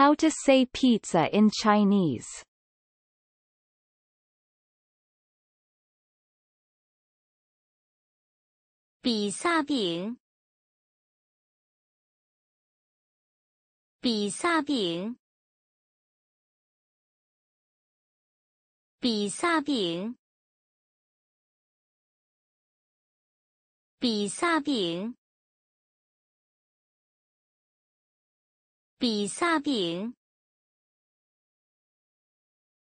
How to say pizza in Chinese Bisabing Bisabing Bisabing Bisabing 比萨饼。